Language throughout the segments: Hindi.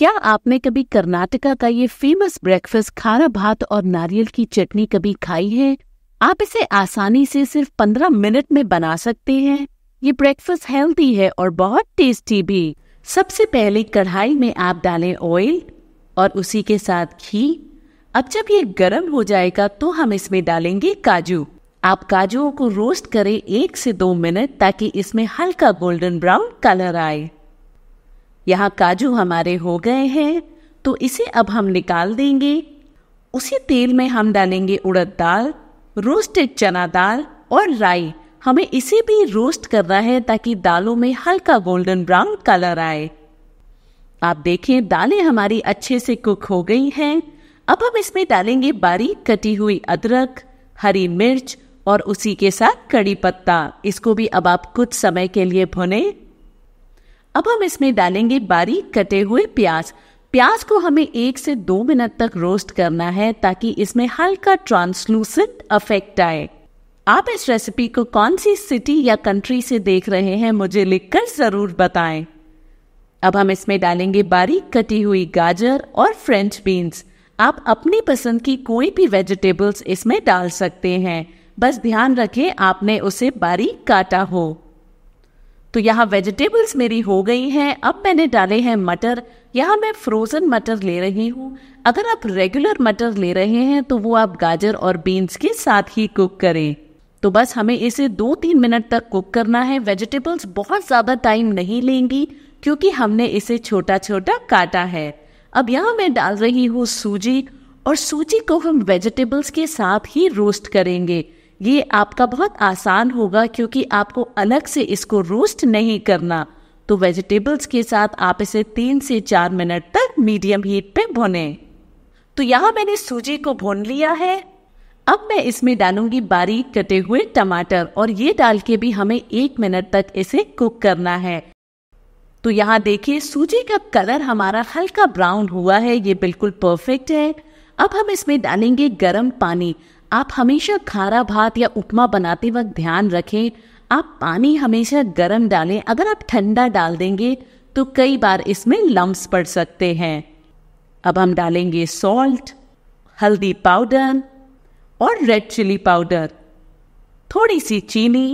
क्या आपने कभी कर्नाटका का ये फेमस ब्रेकफास्ट खारा भात और नारियल की चटनी कभी खाई है आप इसे आसानी से सिर्फ पंद्रह मिनट में बना सकते हैं ये ब्रेकफास्ट हेल्दी है और बहुत टेस्टी भी सबसे पहले कढ़ाई में आप डालें ऑयल और उसी के साथ घी अब जब ये गर्म हो जाएगा तो हम इसमें डालेंगे काजू आप काजुओं को रोस्ट करें एक से दो मिनट ताकि इसमें हल्का गोल्डन ब्राउन कलर आए यहाँ काजू हमारे हो गए हैं तो इसे अब हम निकाल देंगे उसी तेल में हम डालेंगे उड़द दाल रोस्टेड चना दाल और राई हमें इसे भी रोस्ट करना है ताकि दालों में हल्का गोल्डन ब्राउन कलर आए आप देखें दालें हमारी अच्छे से कुक हो गई हैं अब हम इसमें डालेंगे बारीक कटी हुई अदरक हरी मिर्च और उसी के साथ कड़ी पत्ता इसको भी अब आप कुछ समय के लिए भुने अब हम इसमें डालेंगे बारीक कटे हुए प्याज प्याज को हमें एक से दो मिनट तक रोस्ट करना है ताकि इसमें हल्का ट्रांसलूसेंट अफेक्ट आए आप इस रेसिपी को कौन सी सिटी या कंट्री से देख रहे हैं मुझे लिखकर जरूर बताएं। अब हम इसमें डालेंगे बारीक कटी हुई गाजर और फ्रेंच बीन्स आप अपनी पसंद की कोई भी वेजिटेबल्स इसमें डाल सकते हैं बस ध्यान रखें आपने उसे बारीक काटा हो तो यहाँ वेजिटेबल्स मेरी हो गई हैं अब मैंने डाले हैं मटर यहाँ मैं फ्रोज़न मटर ले रही हूँ अगर आप रेगुलर मटर ले रहे हैं तो वो आप गाजर और बीन्स के साथ ही कुक करें तो बस हमें इसे दो तीन मिनट तक कुक करना है वेजिटेबल्स बहुत ज़्यादा टाइम नहीं लेंगी क्योंकि हमने इसे छोटा छोटा काटा है अब यहाँ मैं डाल रही हूँ सूजी और सूजी को हम वेजिटेबल्स के साथ ही रोस्ट करेंगे ये आपका बहुत आसान होगा क्योंकि आपको अलग से इसको रोस्ट नहीं करना तो वेजिटेबल्स के साथ आप इसे तीन से चार मिनट तक मीडियम हीट पे भुने तो यहाँ मैंने सूजी को भून लिया है अब मैं इसमें डालूंगी बारीक कटे हुए टमाटर और ये डाल के भी हमें एक मिनट तक इसे कुक करना है तो यहाँ देखिए सूजी का कलर हमारा हल्का ब्राउन हुआ है ये बिल्कुल परफेक्ट है अब हम इसमें डालेंगे गर्म पानी आप हमेशा खारा भात या उपमा बनाते वक्त ध्यान रखें आप पानी हमेशा गर्म डालें अगर आप ठंडा डाल देंगे तो कई बार इसमें लम्ब पड़ सकते हैं अब हम डालेंगे सॉल्ट हल्दी पाउडर और रेड चिली पाउडर थोड़ी सी चीनी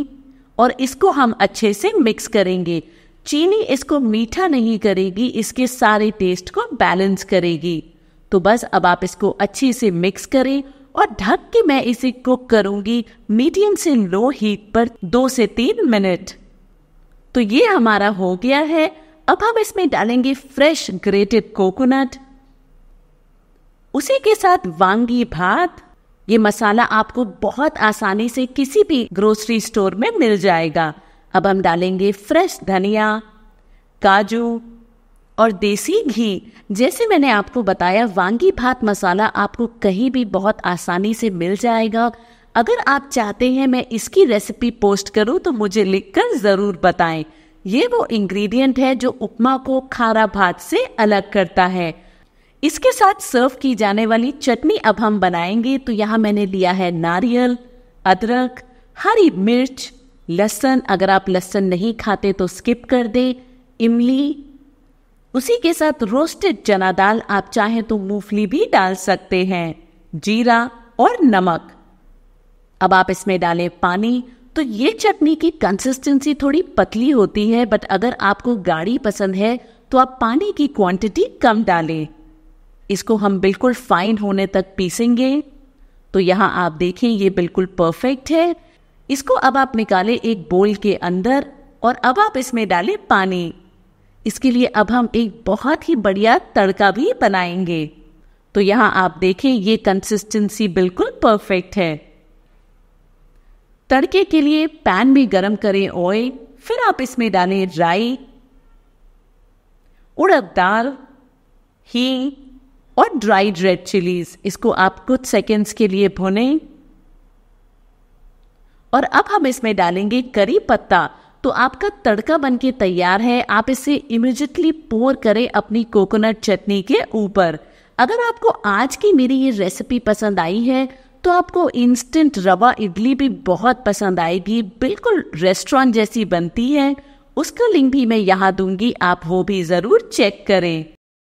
और इसको हम अच्छे से मिक्स करेंगे चीनी इसको मीठा नहीं करेगी इसके सारे टेस्ट को बैलेंस करेगी तो बस अब आप इसको अच्छे से मिक्स करें और ढक के मैं इसे कुक करूंगी मीडियम से लो हीट पर दो से तीन मिनट तो ये हमारा हो गया है अब हम इसमें डालेंगे फ्रेश ग्रेटेड कोकोनट उसी के साथ वांगी भात ये मसाला आपको बहुत आसानी से किसी भी ग्रोसरी स्टोर में मिल जाएगा अब हम डालेंगे फ्रेश धनिया काजू और देसी घी जैसे मैंने आपको बताया वांगी भात मसाला आपको कहीं भी बहुत आसानी से मिल जाएगा अगर आप चाहते हैं मैं इसकी रेसिपी पोस्ट करूं तो मुझे लिखकर ज़रूर बताएं ये वो इंग्रेडिएंट है जो उपमा को खारा भात से अलग करता है इसके साथ सर्व की जाने वाली चटनी अब हम बनाएंगे तो यहाँ मैंने लिया है नारियल अदरक हरी मिर्च लहसन अगर आप लहसन नहीं खाते तो स्किप कर दें इमली उसी के साथ रोस्टेड चना दाल आप चाहें तो मूंगफली भी डाल सकते हैं जीरा और नमक अब आप इसमें डालें पानी तो ये चटनी की कंसिस्टेंसी थोड़ी पतली होती है बट अगर आपको गाढ़ी पसंद है तो आप पानी की क्वांटिटी कम डालें इसको हम बिल्कुल फाइन होने तक पीसेंगे तो यहाँ आप देखें ये बिल्कुल परफेक्ट है इसको अब आप निकालें एक बोल के अंदर और अब आप इसमें डालें पानी इसके लिए अब हम एक बहुत ही बढ़िया तड़का भी बनाएंगे तो यहां आप देखें ये कंसिस्टेंसी बिल्कुल परफेक्ट है तड़के के लिए पैन में गरम करें ऑयल फिर आप इसमें डालें राई उड़द दाल ही और ड्राइड रेड चिलीज इसको आप कुछ सेकेंड्स के लिए भुनें और अब हम इसमें डालेंगे करी पत्ता तो आपका तड़का बनके तैयार है आप इसे इमिजिएटली पोर करें अपनी कोकोनट चटनी के ऊपर अगर आपको आज की मेरी ये रेसिपी पसंद आई है तो आपको इंस्टेंट रवा इडली भी बहुत पसंद आएगी बिल्कुल रेस्टोरेंट जैसी बनती है उसका लिंक भी मैं यहाँ दूंगी आप वो भी ज़रूर चेक करें